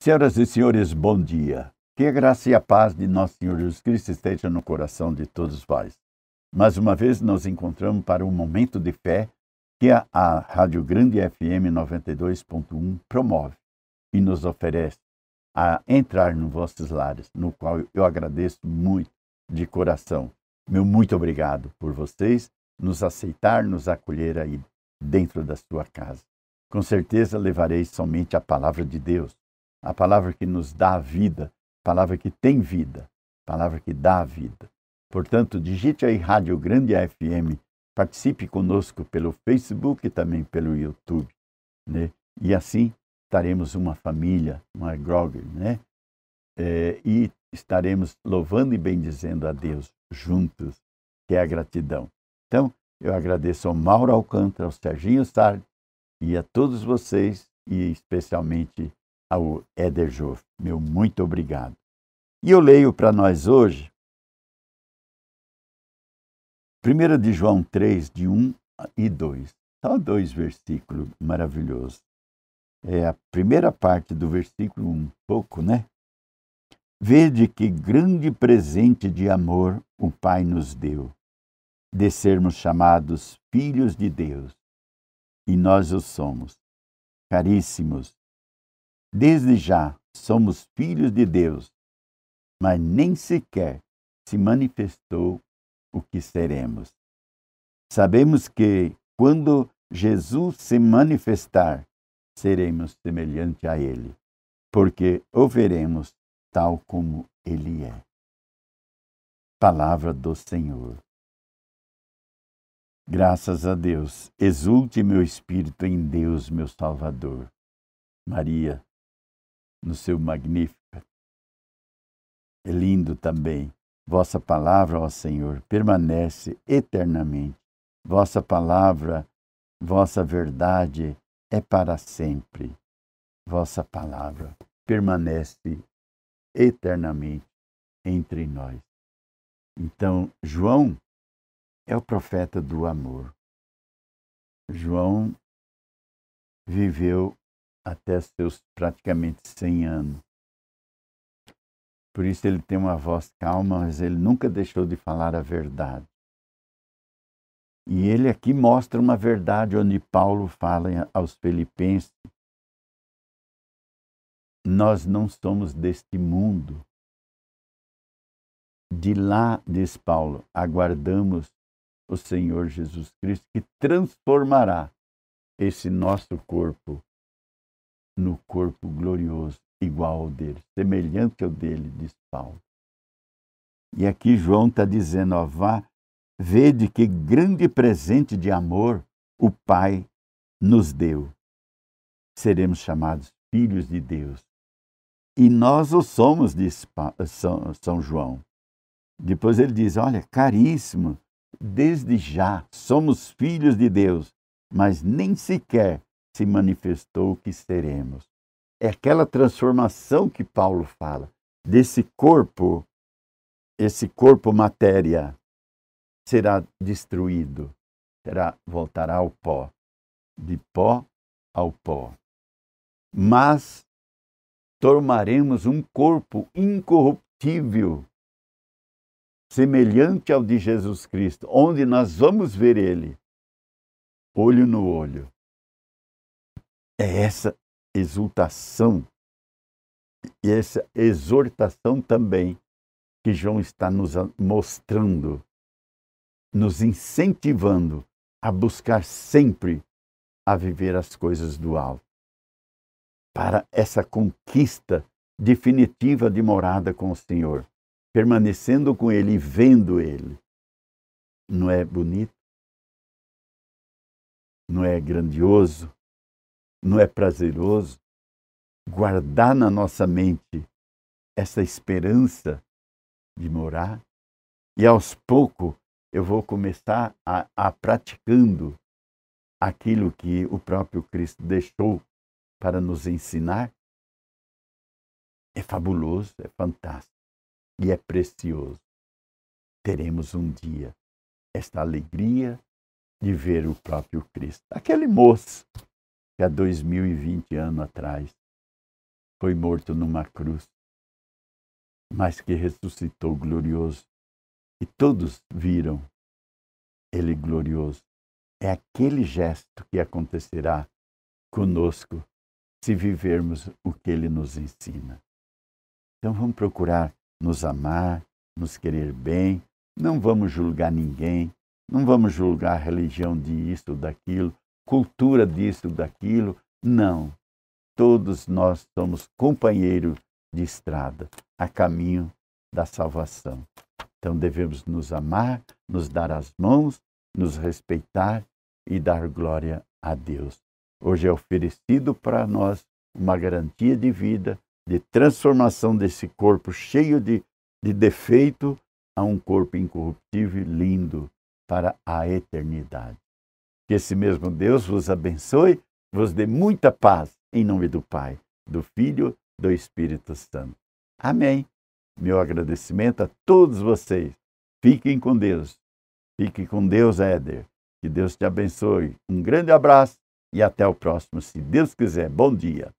Senhoras e senhores, bom dia. Que a graça e a paz de nosso Senhor Jesus Cristo estejam no coração de todos vós. Mais uma vez nos encontramos para um momento de fé que a, a Rádio Grande FM 92.1 promove e nos oferece a entrar nos vossos lares, no qual eu agradeço muito de coração. Meu muito obrigado por vocês nos aceitar, nos acolher aí dentro da sua casa. Com certeza levarei somente a palavra de Deus a palavra que nos dá vida, palavra que tem vida, palavra que dá vida. Portanto, digite aí Rádio Grande FM, participe conosco pelo Facebook e também pelo YouTube, né? E assim estaremos uma família, uma grogue, né? É, e estaremos louvando e bendizendo a Deus juntos, que é a gratidão. Então, eu agradeço ao Mauro Alcântara, ao Serginho Sardi e a todos vocês, e especialmente ao Éder Joff. Meu muito obrigado. E eu leio para nós hoje 1 de João 3, de 1 e 2. Só dois versículos maravilhosos. É a primeira parte do versículo um pouco, né? Vede que grande presente de amor o Pai nos deu, de sermos chamados filhos de Deus. E nós o somos. Caríssimos, Desde já somos filhos de Deus, mas nem sequer se manifestou o que seremos. Sabemos que quando Jesus se manifestar, seremos semelhante a ele, porque o veremos tal como ele é. Palavra do Senhor. Graças a Deus, exulte meu espírito em Deus, meu Salvador. Maria, no seu Magnífica. É lindo também. Vossa palavra, ó Senhor, permanece eternamente. Vossa palavra, vossa verdade é para sempre. Vossa palavra permanece eternamente entre nós. Então, João é o profeta do amor. João viveu até seus praticamente 100 anos. Por isso ele tem uma voz calma, mas ele nunca deixou de falar a verdade. E ele aqui mostra uma verdade onde Paulo fala aos filipenses: Nós não somos deste mundo. De lá, diz Paulo, aguardamos o Senhor Jesus Cristo que transformará esse nosso corpo no corpo glorioso, igual ao dele, semelhante ao dele, diz Paulo. E aqui João está dizendo, ó, vá, vede que grande presente de amor o Pai nos deu. Seremos chamados filhos de Deus. E nós o somos, diz São, São João. Depois ele diz, olha, caríssimo, desde já somos filhos de Deus, mas nem sequer se manifestou o que seremos. É aquela transformação que Paulo fala, desse corpo, esse corpo matéria será destruído, será voltará ao pó, de pó ao pó. Mas tornaremos um corpo incorruptível, semelhante ao de Jesus Cristo, onde nós vamos ver ele olho no olho é essa exultação e essa exortação também que João está nos mostrando, nos incentivando a buscar sempre a viver as coisas do alto. Para essa conquista definitiva de morada com o Senhor, permanecendo com Ele e vendo Ele. Não é bonito? Não é grandioso? não é prazeroso guardar na nossa mente essa esperança de morar? E aos poucos eu vou começar a, a praticando aquilo que o próprio Cristo deixou para nos ensinar? É fabuloso, é fantástico e é precioso. Teremos um dia esta alegria de ver o próprio Cristo. Aquele moço que há dois mil e vinte anos atrás foi morto numa cruz, mas que ressuscitou glorioso. E todos viram ele glorioso. É aquele gesto que acontecerá conosco se vivermos o que ele nos ensina. Então vamos procurar nos amar, nos querer bem, não vamos julgar ninguém, não vamos julgar a religião de isso ou daquilo, cultura disso, daquilo. Não. Todos nós somos companheiros de estrada, a caminho da salvação. Então devemos nos amar, nos dar as mãos, nos respeitar e dar glória a Deus. Hoje é oferecido para nós uma garantia de vida, de transformação desse corpo cheio de, de defeito a um corpo incorruptível e lindo para a eternidade. Que esse mesmo Deus vos abençoe, vos dê muita paz, em nome do Pai, do Filho, do Espírito Santo. Amém. Meu agradecimento a todos vocês. Fiquem com Deus. Fique com Deus, Éder. Que Deus te abençoe. Um grande abraço e até o próximo, se Deus quiser. Bom dia.